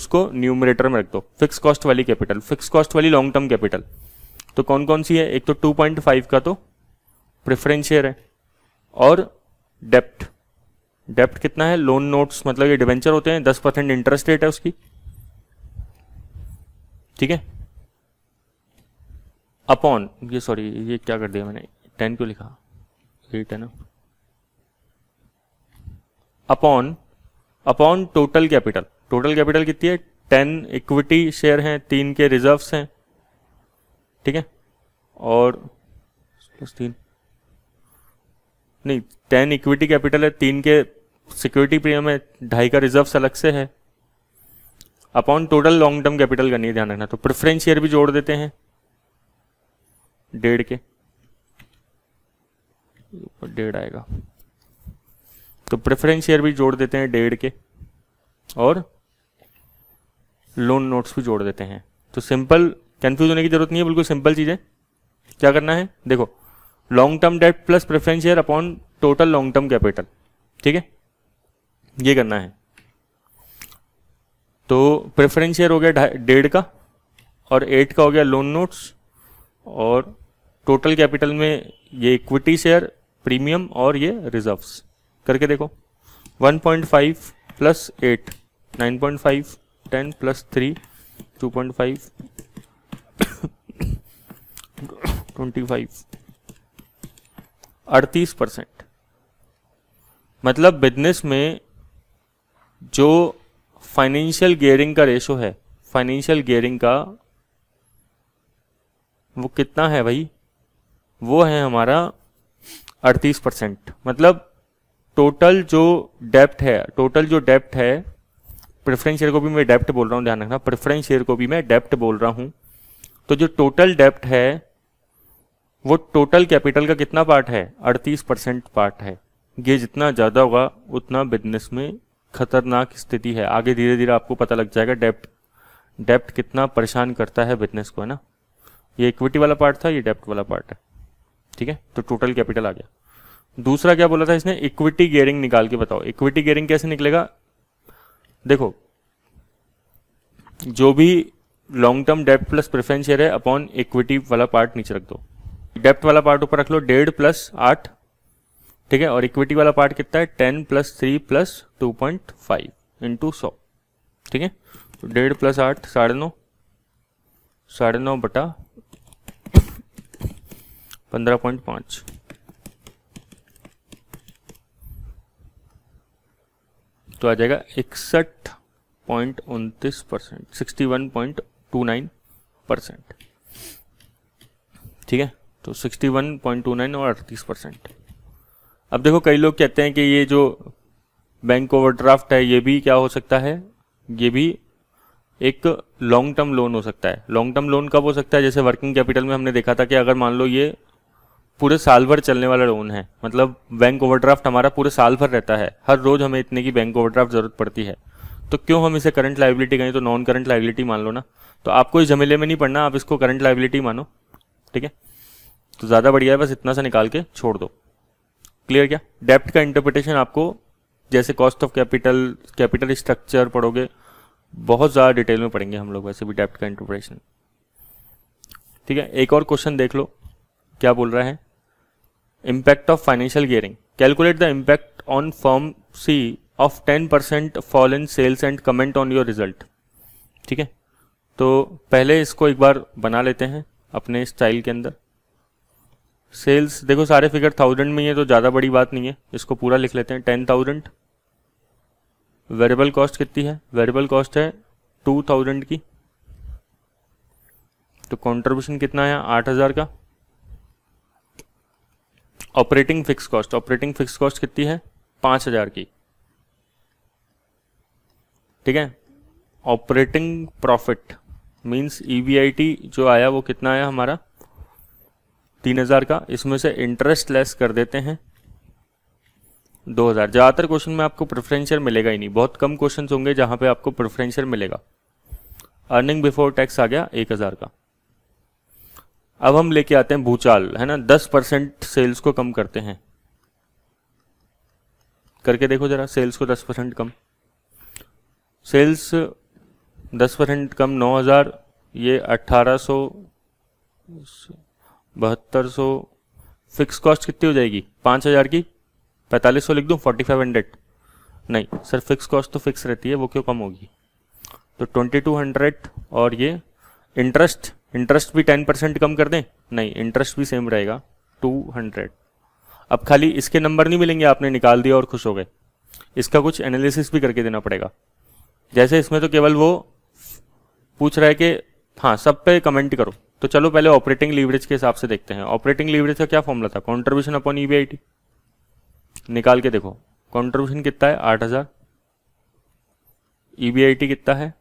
उसको न्यूमरेटर में रख दो फिक्स कॉस्ट वाली कैपिटल फिक्स कॉस्ट वाली लॉन्ग टर्म कैपिटल तो कौन कौन सी है एक तो 2.5 का तो प्रेफरेंस शेयर है और डेप्ट डेप्ट कितना है लोन नोट्स मतलब ये डिवेंचर होते हैं दस परसेंट इंटरेस्ट रेट है उसकी ठीक है अपॉन ये सॉरी ये क्या कर दिया मैंने टेन क्यों लिखा है ना upon upon total capital total capital कितनी है टेन इक्विटी शेयर हैं तीन के रिजर्व्स हैं ठीक है और प्लस तीन नहीं टेन इक्विटी कैपिटल है तीन के सिक्योरिटी प्रीमियम है ढाई का रिजर्व अलग से है upon total long term capital का नहीं ध्यान रखना तो प्रेफरेंस शेयर भी जोड़ देते हैं डेढ़ के डेढ़ आएगा तो प्रेफरेंस शेयर भी जोड़ देते हैं डेढ़ के और लोन नोट्स भी जोड़ देते हैं तो सिंपल कंफ्यूज होने की जरूरत नहीं है बिल्कुल सिंपल चीज़ है क्या करना है देखो long term debt plus preference share upon total long term capital ठीक है ये करना है तो प्रेफरेंस शेयर हो गया डेढ़ का और एट का हो गया लोन नोट्स और टोटल कैपिटल में ये इक्विटी शेयर प्रीमियम और ये रिजर्व्स करके देखो 1.5 plus eight nine point five ten plus three two point five twenty five अड़तीस परसेंट मतलब बिजनेस में जो फाइनेंशियल गेयरिंग का रेशो है फाइनेंशियल गेयरिंग का वो कितना है भाई वो है हमारा 38 परसेंट मतलब टोटल जो डेप्ट है टोटल जो डेप्ट है प्रेफरेंस शेयर को भी मैं डेप्ट बोल रहा हूँ ध्यान रखना प्रेफरेंस शेयर को भी मैं डेप्ट बोल रहा हूँ तो जो टोटल डेप्ट है वो टोटल कैपिटल का कितना पार्ट है 38 परसेंट पार्ट है ये जितना ज़्यादा होगा उतना बिजनेस में खतरनाक स्थिति है आगे धीरे धीरे आपको पता लग जाएगा डेप्ट डेप्ट कितना परेशान करता है बिजनेस को है ना ये इक्विटी वाला पार्ट था ये डेप्ट वाला पार्ट है ठीक है तो टोटल कैपिटल आ गया दूसरा क्या बोला था इसने इक्विटी गेयरिंग निकाल के बताओ इक्विटी गेयरिंग कैसे निकलेगा देखो जो भी लॉन्ग टर्म डेप्ट प्लस प्रेफरेंस शेयर है अपॉन इक्विटी वाला पार्ट नीचे रख दो डेप्ट वाला पार्ट ऊपर रख लो डेढ़ प्लस आठ ठीक है और इक्विटी वाला पार्ट कितना है ten plus three plus two point five into सौ ठीक है तो डेढ़ प्लस आठ साढ़े नौ साढ़े नौ बटा पंद्रह पॉइंट पांच तो आ जाएगा इकसठ पॉइंट उनतीस percent sixty one point two nine percent ठीक है तो sixty one point two nine और अड़तीस परसेंट अब देखो कई लोग कहते हैं कि ये जो बैंक ओवरड्राफ्ट है ये भी क्या हो सकता है ये भी एक लॉन्ग टर्म लोन हो सकता है लॉन्ग टर्म लोन कब हो सकता है जैसे वर्किंग कैपिटल में हमने देखा था कि अगर मान लो ये पूरे साल भर चलने वाला लोन है मतलब बैंक ओवरड्राफ्ट हमारा पूरे साल भर रहता है हर रोज हमें इतने की बैंक ओवरड्राफ्ट जरूरत पड़ती है तो क्यों हम इसे करंट लाइबिलिटी कहें तो नॉन करंट लाइबिलिटी मान लो ना तो आपको इस झमेले में नहीं पड़ना आप इसको करंट लाइबिलिटी मानो ठीक है तो ज़्यादा बढ़िया है बस इतना सा निकाल के छोड़ दो क्लियर क्या डेप्ट का इंटरप्रिटेशन आपको जैसे cost of capital capital structure पढ़ोगे बहुत ज़्यादा डिटेल में पढ़ेंगे हम लोग वैसे भी डेप्ट का इंटरप्रिटेशन ठीक है एक और क्वेश्चन देख लो क्या बोल रहा है impact of financial gearing calculate the impact on firm C of ten percent fall in sales and comment on your result ठीक है तो पहले इसको एक बार बना लेते हैं अपने स्टाइल के अंदर सेल्स देखो सारे फिगर थाउजेंड में ही है तो ज़्यादा बड़ी बात नहीं है इसको पूरा लिख लेते हैं टेन थाउजेंड वेरिएबल कॉस्ट कितनी है वेरिएबल कॉस्ट है टू थाउजेंड की तो कॉन्ट्रीब्यूशन कितना है आठ हज़ार का operating fix cost operating fix cost कितनी है पाँच हज़ार की ठीक है ऑपरेटिंग प्रॉफिट मींस ई जो आया वो कितना आया हमारा तीन हज़ार का इसमें से इंटरेस्ट लेस कर देते हैं दो हज़ार ज़्यादातर क्वेश्चन में आपको प्रेफरेंशियल मिलेगा ही नहीं बहुत कम क्वेश्चन होंगे जहां पे आपको प्रेफरेंशियल मिलेगा अर्निंग बिफोर टैक्स आ गया एक हज़ार का अब हम लेके आते हैं भूचाल है ना दस परसेंट सेल्स को कम करते हैं करके देखो ज़रा सेल्स को दस परसेंट कम सेल्स दस परसेंट कम नौ हज़ार ये अट्ठारह सौ बहत्तर सौ फिक्स कॉस्ट कितनी हो जाएगी पाँच हज़ार की पैंतालीस सौ लिख दूँ फोर्टी फाइव हंड्रेड नहीं सर फिक्स कॉस्ट तो फिक्स रहती है वो क्यों कम होगी तो ट्वेंटी टू हंड्रेड और ये इंटरेस्ट इंटरेस्ट भी टेन परसेंट कम कर दें नहीं इंटरेस्ट भी सेम रहेगा टू हंड्रेड अब खाली इसके नंबर नहीं मिलेंगे आपने निकाल दिया और खुश हो गए इसका कुछ एनालिसिस भी करके देना पड़ेगा जैसे इसमें तो केवल वो पूछ रहा है कि हाँ सब पे कमेंट करो तो चलो पहले ऑपरेटिंग लीवरेज के हिसाब से देखते हैं ऑपरेटिंग लीवरेज का क्या फॉर्मूला था कॉन्ट्रीब्यूशन अपॉन ई निकाल के देखो कॉन्ट्रीब्यूशन कितना है आठ हज़ार ईबीआईटी e कितना है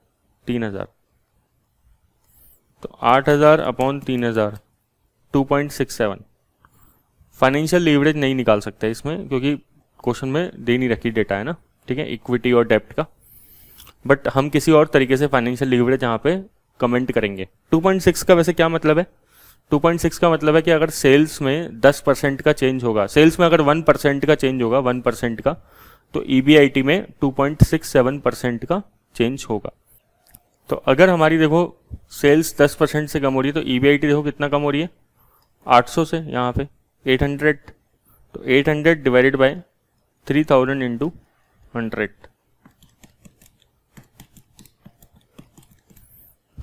तीन हज़ार तो आठ हज़ार अपॉन तीन हज़ार two point six seven financial leverage नहीं निकाल सकते इसमें क्योंकि क्वेश्चन में दे नहीं रखी डेटा है ना ठीक है इक्विटी और डेप्ट का बट हम किसी और तरीके से फाइनेंशियल लीवरेज यहाँ पे कमेंट करेंगे 2.6 का वैसे क्या मतलब है 2.6 का मतलब है कि अगर सेल्स में 10 परसेंट का चेंज होगा सेल्स में अगर 1 परसेंट का चेंज होगा 1 परसेंट का तो ई e में 2.67 परसेंट का चेंज होगा तो अगर हमारी देखो सेल्स 10 परसेंट से कम हो रही है तो ई e देखो कितना कम हो रही है 800 से यहाँ पे 800 तो 800 divided by 3000 thousand into hundred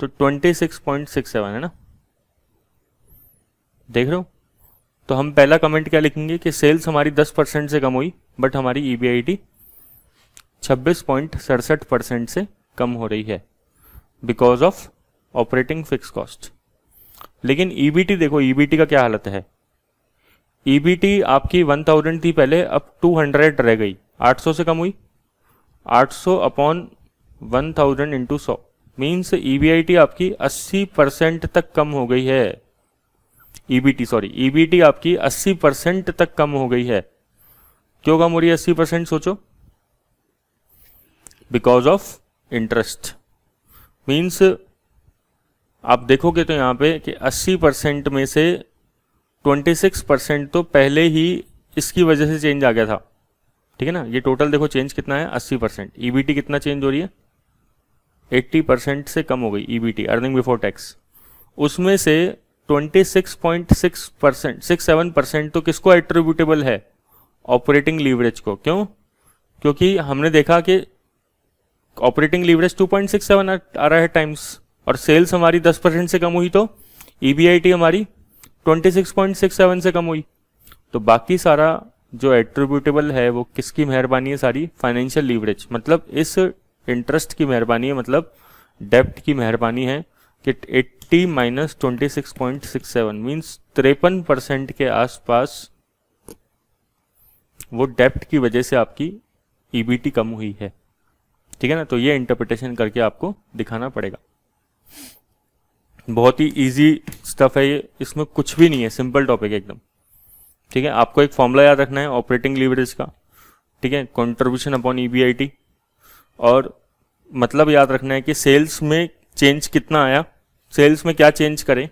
तो 26.67 है ना देख रहे हो तो हम पहला कमेंट क्या लिखेंगे कि सेल्स हमारी 10 परसेंट से कम हुई बट हमारी ई बी आई टी छब्बीस पॉइंट सड़सठ परसेंट से कम हो रही है because of operating fix cost लेकिन ईबीटी e देखो ईबीटी e का क्या हालत है ईबीटी e आपकी 1000 थी पहले अब 200 रह गई 800 से कम हुई 800 अपॉन वन थाउजेंड इंटू सौ मीन्स ईबीआईटी e आपकी 80 परसेंट तक कम हो गई है ईबीटी सॉरी ईबीटी आपकी 80 परसेंट तक कम हो गई है क्यों कम हो रही है अस्सी परसेंट सोचो बिकॉज ऑफ इंटरेस्ट मीन्स आप देखोगे तो यहां पे कि 80 परसेंट में से 26 परसेंट तो पहले ही इसकी वजह से चेंज आ गया था ठीक है ना ये टोटल देखो चेंज कितना है 80 परसेंट ईबीटी e कितना चेंज हो रही है 80 परसेंट से कम हो गई ईबीटी अर्निंग बिफोर टैक्स उसमें से 26.6 परसेंट सिक्स सेवन परसेंट तो किसको एट्रीब्यूटेबल है ऑपरेटिंग लीवरेज को क्यों क्योंकि हमने देखा कि ऑपरेटिंग लीवरेज 2.67 आ रहा है टाइम्स और सेल्स हमारी 10 परसेंट से कम हुई तो ई e हमारी 26.67 से कम हुई तो बाकी सारा जो एट्रीब्यूटेबल है वो किसकी मेहरबानी है सारी फाइनेंशियल लीवरेज मतलब इस इंटरेस्ट की मेहरबानी है मतलब डेप्ट की मेहरबानी है कि 80 minus twenty six point six seven means तिरपन परसेंट के आसपास वो डेप्ट की वजह से आपकी ईबीटी e कम हुई है ठीक है ना तो ये इंटरप्रिटेशन करके आपको दिखाना पड़ेगा बहुत ही इजी स्टफ है ये इसमें कुछ भी नहीं है सिंपल टॉपिक है एकदम ठीक है आपको एक फॉर्मूला याद रखना है ऑपरेटिंग लीवरेज का ठीक है कॉन्ट्रीब्यूशन अपॉन ईबीआईटी और मतलब याद रखना है कि सेल्स में चेंज कितना आया सेल्स में क्या चेंज करें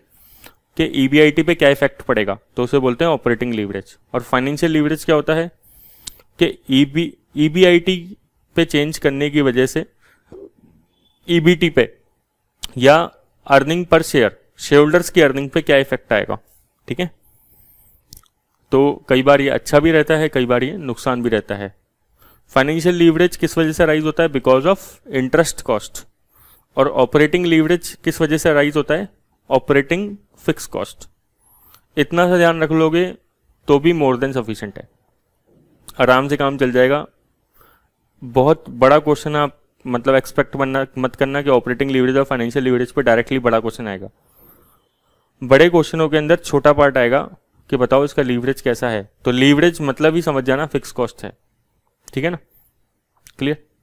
कि ई e पे क्या इफेक्ट पड़ेगा तो उसे बोलते हैं ऑपरेटिंग लीवरेज और फाइनेंशियल लीवरेज क्या होता है कि ई e बी e पे चेंज करने की वजह से ई पे या earning per share shareholders की अर्निंग पे क्या इफेक्ट आएगा ठीक है तो कई बार ये अच्छा भी रहता है कई बार ये नुकसान भी रहता है फाइनेंशियल लीवरेज किस वजह से राइज होता है बिकॉज ऑफ इंटरेस्ट कॉस्ट और ऑपरेटिंग लीवरेज किस वजह से राइज होता है ऑपरेटिंग फिक्स कॉस्ट इतना सा ध्यान रख लोगे तो भी मोर देन सफिशेंट है आराम से काम चल जाएगा बहुत बड़ा क्वेश्चन आप मतलब एक्सपेक्ट करना मत करना कि ऑपरेटिंग लीवरेज और फाइनेंशियल लीवरेज पर डायरेक्टली बड़ा क्वेश्चन आएगा बड़े क्वेश्चनों के अंदर छोटा पार्ट आएगा कि बताओ इसका लीवरेज कैसा है तो लीवरेज मतलब ही समझ जाना फिक्स कॉस्ट है ठीक है ना क्लियर